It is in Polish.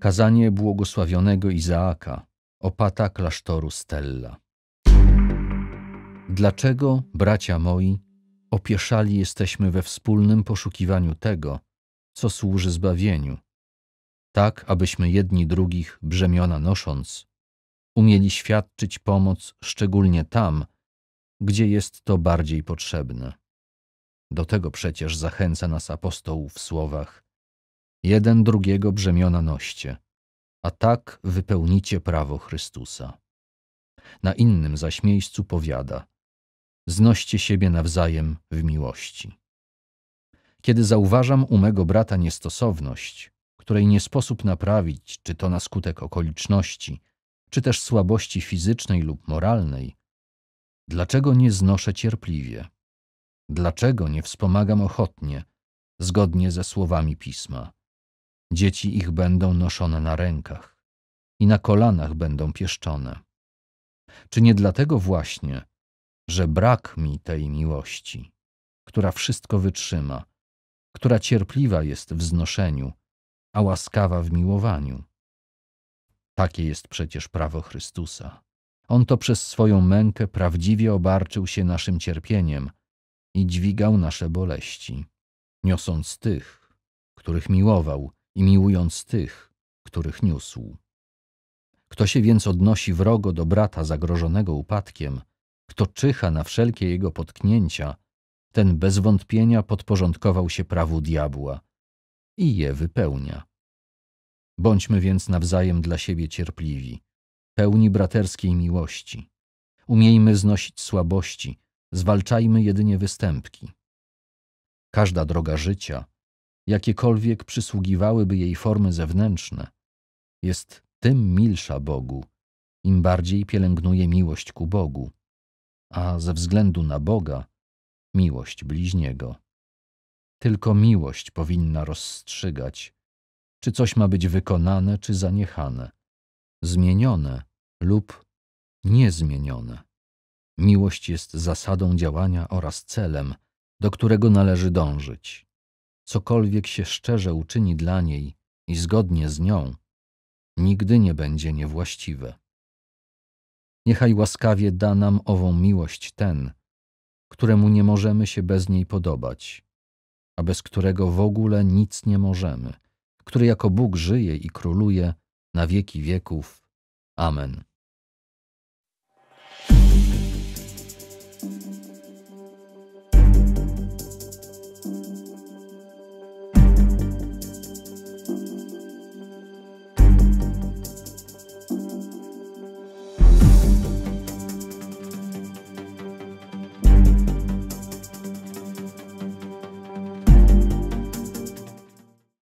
Kazanie błogosławionego Izaaka, opata klasztoru Stella. Dlaczego, bracia moi, opieszali jesteśmy we wspólnym poszukiwaniu tego, co służy zbawieniu, tak abyśmy jedni drugich brzemiona nosząc, umieli świadczyć pomoc szczególnie tam, gdzie jest to bardziej potrzebne. Do tego przecież zachęca nas apostoł w słowach: jeden drugiego brzemiona noście, a tak wypełnicie prawo Chrystusa. Na innym zaś miejscu powiada, znoście siebie nawzajem w miłości. Kiedy zauważam u mego brata niestosowność, której nie sposób naprawić, czy to na skutek okoliczności, czy też słabości fizycznej lub moralnej, dlaczego nie znoszę cierpliwie? Dlaczego nie wspomagam ochotnie, zgodnie ze słowami pisma? Dzieci ich będą noszone na rękach i na kolanach będą pieszczone. Czy nie dlatego właśnie, że brak mi tej miłości, która wszystko wytrzyma, która cierpliwa jest w znoszeniu, a łaskawa w miłowaniu? Takie jest przecież prawo Chrystusa. On to przez swoją mękę prawdziwie obarczył się naszym cierpieniem i dźwigał nasze boleści, niosąc tych, których miłował, i miłując tych, których niósł. Kto się więc odnosi wrogo do brata zagrożonego upadkiem, kto czyha na wszelkie jego potknięcia, ten bez wątpienia podporządkował się prawu diabła i je wypełnia. Bądźmy więc nawzajem dla siebie cierpliwi, pełni braterskiej miłości. Umiejmy znosić słabości, zwalczajmy jedynie występki. Każda droga życia jakiekolwiek przysługiwałyby jej formy zewnętrzne, jest tym milsza Bogu, im bardziej pielęgnuje miłość ku Bogu, a ze względu na Boga miłość bliźniego. Tylko miłość powinna rozstrzygać, czy coś ma być wykonane czy zaniechane, zmienione lub niezmienione. Miłość jest zasadą działania oraz celem, do którego należy dążyć cokolwiek się szczerze uczyni dla niej i zgodnie z nią, nigdy nie będzie niewłaściwe. Niechaj łaskawie da nam ową miłość ten, któremu nie możemy się bez niej podobać, a bez którego w ogóle nic nie możemy, który jako Bóg żyje i króluje na wieki wieków. Amen.